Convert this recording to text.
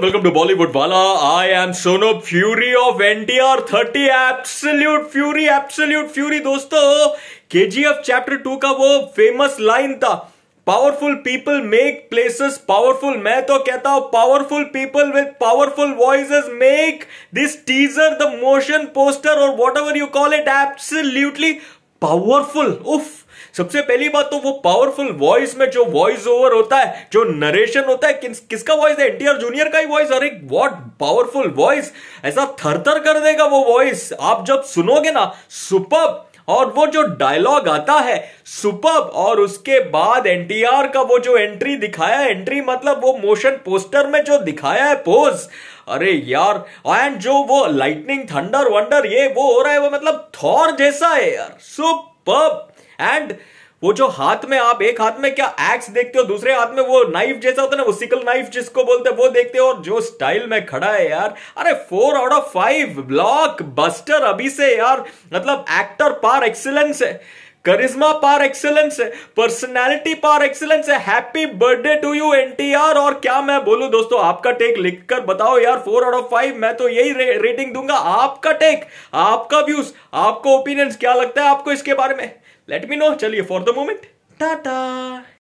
Welcome to Bollywood Bala. I am Sono Fury of NTR 30. Absolute Fury, absolute Fury, dosto. KGF Chapter 2 ka wo famous line tha. Powerful people make places powerful. Main to kehta powerful people with powerful voices make this teaser, the motion poster or whatever you call it absolutely powerful उफ सबसे पहली बात तो वो powerful voice में जो voice over होता है जो नरेशन होता है किस, किसका वॉइस है एनटीआर जूनियर का ही वॉइस और एक वॉट पावरफुल वॉइस ऐसा थरथर कर देगा वो वॉइस आप जब सुनोगे ना सुपर और वो जो डायलॉग आता है सुपर और उसके बाद एनटीआर का वो जो एंट्री दिखाया एंट्री मतलब वो मोशन पोस्टर में जो दिखाया है पोज अरे यार एंड जो वो लाइटनिंग थंडर वंडर ये वो हो रहा है वो मतलब थॉर जैसा है यार सुपर एंड वो जो हाथ में आप एक हाथ में क्या एक्स देखते हो दूसरे हाथ में वो नाइफ जैसा होता है ना वो सिकल नाइफ जिसको बोलते हैं वो देखते हो और जो स्टाइल में खड़ा है यार अरे four out of five blockbuster अभी से यार मतलब एक्टर पार एक्सीलेंस है करिश्मा पार एक्सेलेंस है पर्सनैलिटी पार एक्सेलेंस है हैप्पी बर्थडे टू यू एन और क्या मैं बोलू दोस्तों आपका टेक लिखकर बताओ यार फोर आउट ऑफ फाइव मैं तो यही रे, रेटिंग दूंगा आपका टेक आपका व्यूज आपको ओपिनियंस क्या लगता है आपको इसके बारे में लेट मी नो चलिए फॉर द मोमेंट टाटा